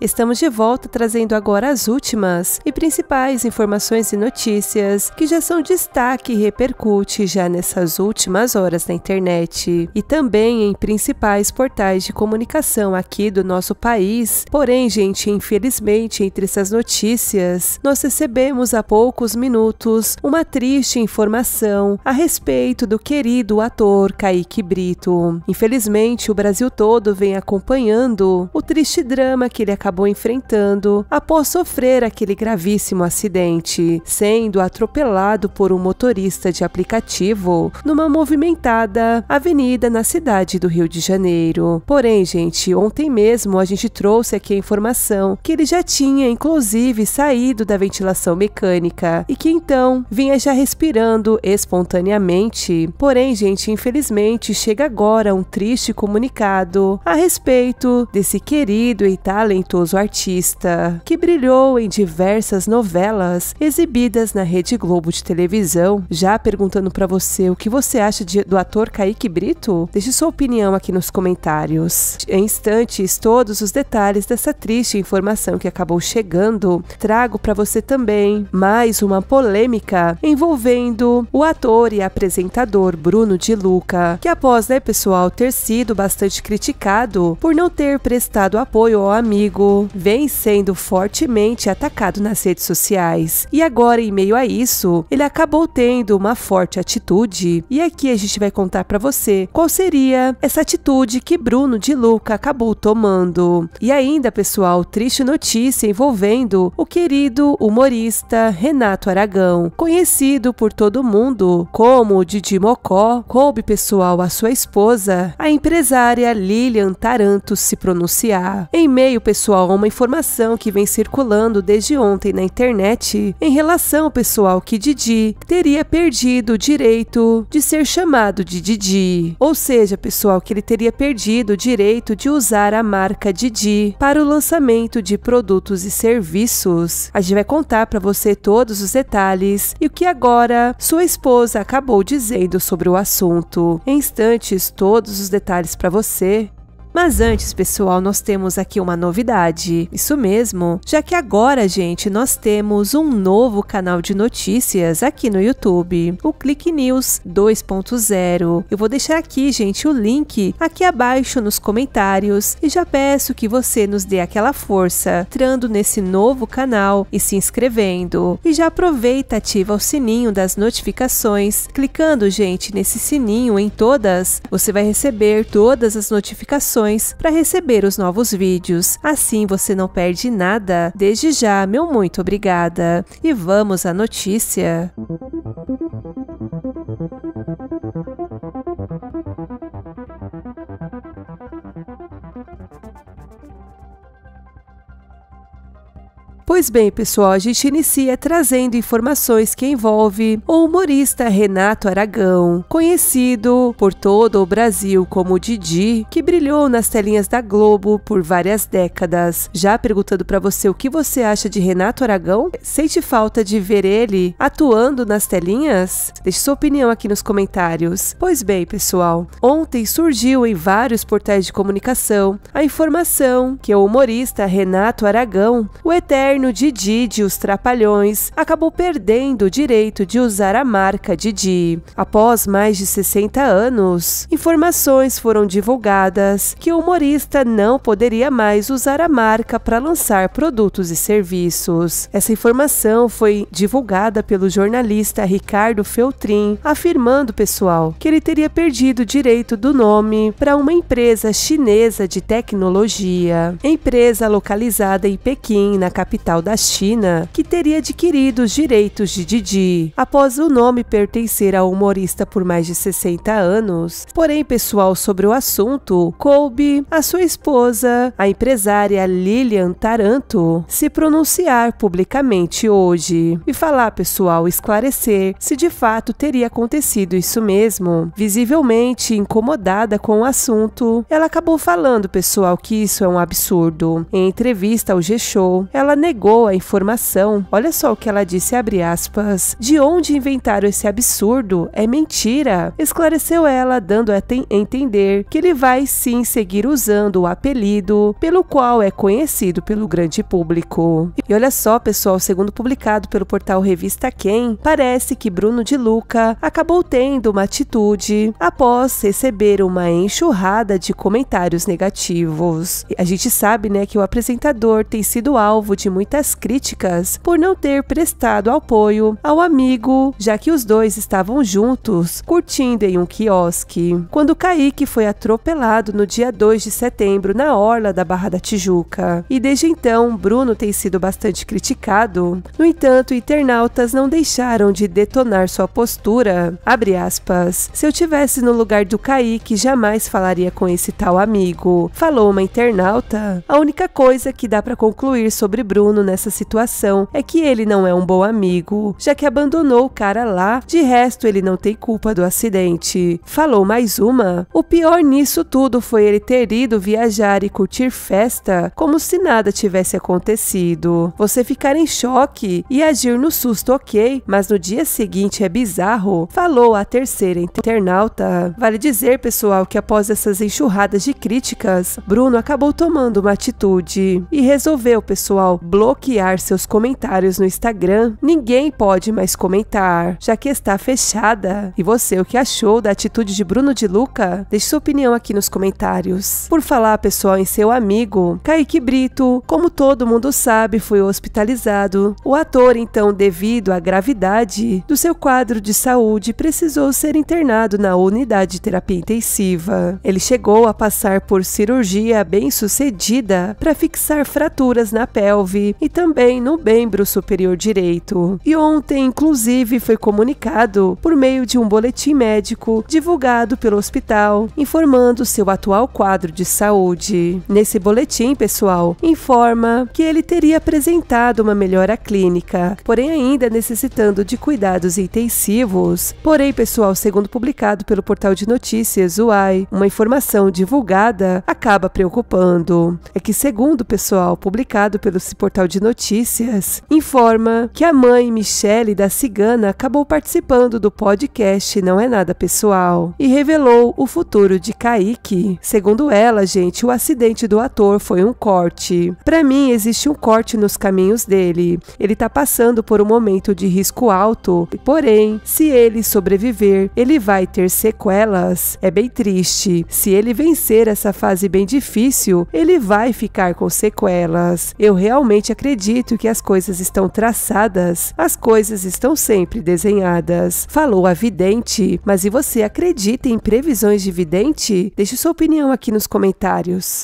Estamos de volta trazendo agora as últimas e principais informações e notícias que já são destaque e repercute já nessas últimas horas na internet e também em principais portais de comunicação aqui do nosso país. Porém, gente, infelizmente, entre essas notícias, nós recebemos há poucos minutos uma triste informação a respeito do querido ator Kaique Brito. Infelizmente, o Brasil todo vem acompanhando o triste drama que ele acabou acabou enfrentando após sofrer aquele gravíssimo acidente, sendo atropelado por um motorista de aplicativo numa movimentada avenida na cidade do Rio de Janeiro. Porém, gente, ontem mesmo a gente trouxe aqui a informação que ele já tinha, inclusive, saído da ventilação mecânica e que então vinha já respirando espontaneamente. Porém, gente, infelizmente chega agora um triste comunicado a respeito desse querido e talentoso talentoso artista, que brilhou em diversas novelas exibidas na Rede Globo de televisão. Já perguntando para você o que você acha de, do ator Kaique Brito? Deixe sua opinião aqui nos comentários. Em instantes, todos os detalhes dessa triste informação que acabou chegando, trago para você também mais uma polêmica envolvendo o ator e apresentador Bruno de Luca, que após, né, pessoal, ter sido bastante criticado por não ter prestado apoio ao amigo vem sendo fortemente atacado nas redes sociais. E agora, em meio a isso, ele acabou tendo uma forte atitude. E aqui a gente vai contar para você qual seria essa atitude que Bruno de Luca acabou tomando. E ainda, pessoal, triste notícia envolvendo o querido humorista Renato Aragão, conhecido por todo mundo como Didi Mocó, coube pessoal a sua esposa, a empresária Lilian Taranto se pronunciar. Em meio pessoal pessoal, uma informação que vem circulando desde ontem na internet em relação ao pessoal que Didi teria perdido o direito de ser chamado de Didi. Ou seja, pessoal, que ele teria perdido o direito de usar a marca Didi para o lançamento de produtos e serviços. A gente vai contar para você todos os detalhes e o que agora sua esposa acabou dizendo sobre o assunto. Em instantes, todos os detalhes para você. Mas antes, pessoal, nós temos aqui uma novidade. Isso mesmo, já que agora, gente, nós temos um novo canal de notícias aqui no YouTube, o Click News 2.0. Eu vou deixar aqui, gente, o link aqui abaixo nos comentários e já peço que você nos dê aquela força entrando nesse novo canal e se inscrevendo. E já aproveita, ativa o sininho das notificações. Clicando, gente, nesse sininho em todas, você vai receber todas as notificações notificações para receber os novos vídeos. Assim você não perde nada. Desde já, meu muito obrigada. E vamos à notícia. Pois bem, pessoal, a gente inicia trazendo informações que envolve o humorista Renato Aragão, conhecido por todo o Brasil como Didi, que brilhou nas telinhas da Globo por várias décadas. Já perguntando para você o que você acha de Renato Aragão, sente falta de ver ele atuando nas telinhas? Deixe sua opinião aqui nos comentários. Pois bem, pessoal, ontem surgiu em vários portais de comunicação a informação que o humorista Renato Aragão, o eterno Didi de Didi os Trapalhões acabou perdendo o direito de usar a marca Didi. Após mais de 60 anos, informações foram divulgadas que o humorista não poderia mais usar a marca para lançar produtos e serviços. Essa informação foi divulgada pelo jornalista Ricardo Feltrin, afirmando, pessoal, que ele teria perdido o direito do nome para uma empresa chinesa de tecnologia, empresa localizada em Pequim, na capital capital da China, que teria adquirido os direitos de Didi. Após o nome pertencer ao humorista por mais de 60 anos, porém pessoal sobre o assunto, coube a sua esposa, a empresária Lilian Taranto, se pronunciar publicamente hoje e falar pessoal esclarecer se de fato teria acontecido isso mesmo. Visivelmente incomodada com o assunto, ela acabou falando pessoal que isso é um absurdo. Em entrevista ao G-Show, ela negou negou a informação. Olha só o que ela disse, abre aspas. De onde inventaram esse absurdo? É mentira. Esclareceu ela, dando a entender que ele vai sim seguir usando o apelido pelo qual é conhecido pelo grande público. E olha só, pessoal, segundo publicado pelo portal Revista Quem, parece que Bruno de Luca acabou tendo uma atitude após receber uma enxurrada de comentários negativos. A gente sabe, né, que o apresentador tem sido alvo de muitos muitas críticas por não ter prestado apoio ao amigo, já que os dois estavam juntos curtindo em um quiosque. Quando Kaique foi atropelado no dia 2 de setembro na orla da Barra da Tijuca. E desde então, Bruno tem sido bastante criticado. No entanto, internautas não deixaram de detonar sua postura. Abre aspas. Se eu tivesse no lugar do Kaique, jamais falaria com esse tal amigo, falou uma internauta. A única coisa que dá para concluir sobre Bruno aluno nessa situação é que ele não é um bom amigo, já que abandonou o cara lá, de resto ele não tem culpa do acidente. Falou mais uma? O pior nisso tudo foi ele ter ido viajar e curtir festa como se nada tivesse acontecido. Você ficar em choque e agir no susto, ok, mas no dia seguinte é bizarro, falou a terceira internauta. Vale dizer, pessoal, que após essas enxurradas de críticas, Bruno acabou tomando uma atitude e resolveu, pessoal, bloquear bloquear seus comentários no Instagram, ninguém pode mais comentar, já que está fechada. E você, o que achou da atitude de Bruno de Luca? Deixe sua opinião aqui nos comentários. Por falar, pessoal, em seu amigo, Kaique Brito, como todo mundo sabe, foi hospitalizado. O ator, então, devido à gravidade do seu quadro de saúde, precisou ser internado na unidade de terapia intensiva. Ele chegou a passar por cirurgia bem sucedida para fixar fraturas na pelve e também no membro superior direito. E ontem, inclusive, foi comunicado por meio de um boletim médico divulgado pelo hospital, informando seu atual quadro de saúde. Nesse boletim, pessoal, informa que ele teria apresentado uma melhora clínica, porém ainda necessitando de cuidados intensivos. Porém, pessoal, segundo publicado pelo portal de notícias UAI, uma informação divulgada acaba preocupando. É que segundo o pessoal publicado pelo portal portal de notícias, informa que a mãe Michele da Cigana acabou participando do podcast Não é Nada Pessoal e revelou o futuro de Kaique. Segundo ela, gente, o acidente do ator foi um corte. Para mim, existe um corte nos caminhos dele. Ele tá passando por um momento de risco alto, porém, se ele sobreviver, ele vai ter sequelas. É bem triste. Se ele vencer essa fase bem difícil, ele vai ficar com sequelas. Eu realmente realmente acredito que as coisas estão traçadas, as coisas estão sempre desenhadas. Falou a vidente, mas e você acredita em previsões de vidente? Deixe sua opinião aqui nos comentários.